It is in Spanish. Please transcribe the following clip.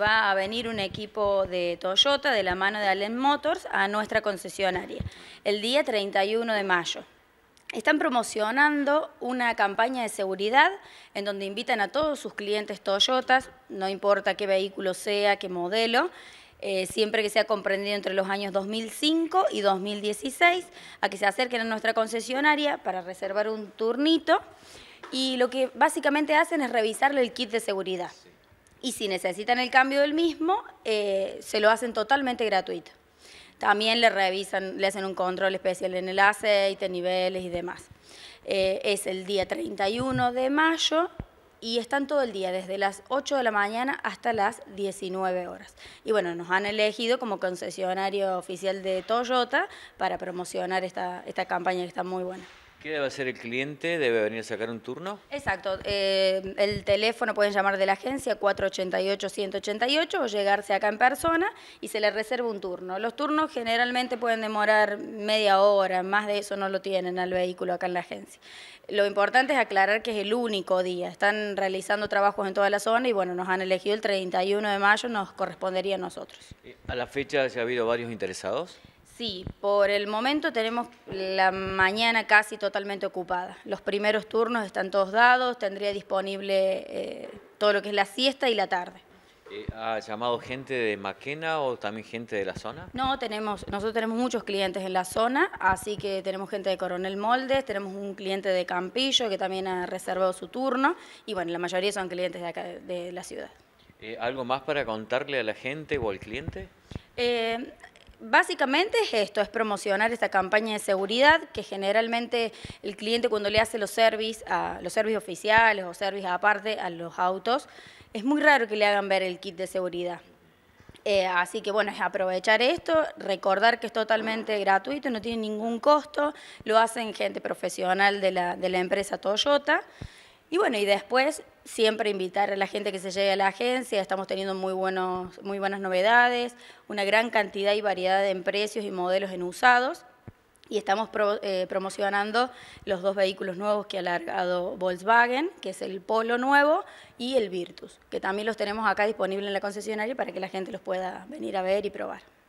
va a venir un equipo de Toyota de la mano de Allen Motors a nuestra concesionaria el día 31 de mayo. Están promocionando una campaña de seguridad en donde invitan a todos sus clientes Toyotas, no importa qué vehículo sea, qué modelo, eh, siempre que sea comprendido entre los años 2005 y 2016, a que se acerquen a nuestra concesionaria para reservar un turnito. Y lo que básicamente hacen es revisarle el kit de seguridad y si necesitan el cambio del mismo, eh, se lo hacen totalmente gratuito. También le revisan, le hacen un control especial en el aceite, niveles y demás. Eh, es el día 31 de mayo y están todo el día, desde las 8 de la mañana hasta las 19 horas. Y bueno, nos han elegido como concesionario oficial de Toyota para promocionar esta, esta campaña que está muy buena. ¿Qué debe hacer el cliente? ¿Debe venir a sacar un turno? Exacto. Eh, el teléfono pueden llamar de la agencia 488-188 o llegarse acá en persona y se le reserva un turno. Los turnos generalmente pueden demorar media hora, más de eso no lo tienen al vehículo acá en la agencia. Lo importante es aclarar que es el único día. Están realizando trabajos en toda la zona y bueno, nos han elegido el 31 de mayo, nos correspondería a nosotros. ¿A la fecha se ha habido varios interesados? Sí, por el momento tenemos la mañana casi totalmente ocupada. Los primeros turnos están todos dados, tendría disponible eh, todo lo que es la siesta y la tarde. Eh, ¿Ha llamado gente de Maquena o también gente de la zona? No, tenemos, nosotros tenemos muchos clientes en la zona, así que tenemos gente de Coronel Moldes, tenemos un cliente de Campillo que también ha reservado su turno y bueno, la mayoría son clientes de acá, de la ciudad. Eh, ¿Algo más para contarle a la gente o al cliente? básicamente esto, es promocionar esta campaña de seguridad que generalmente el cliente cuando le hace los service, los servicios oficiales o service aparte a los autos, es muy raro que le hagan ver el kit de seguridad. Eh, así que bueno, es aprovechar esto, recordar que es totalmente gratuito, no tiene ningún costo, lo hacen gente profesional de la empresa Toyota. Y bueno, y después siempre invitar a la gente que se llegue a la agencia, estamos teniendo muy, buenos, muy buenas novedades, una gran cantidad y variedad en precios y modelos en usados. Y estamos eh, promocionando los dos vehículos nuevos que ha alargado Volkswagen, que es el Polo nuevo y el Virtus, que también los tenemos acá disponibles en la concesionaria para que la gente los pueda venir a ver y probar.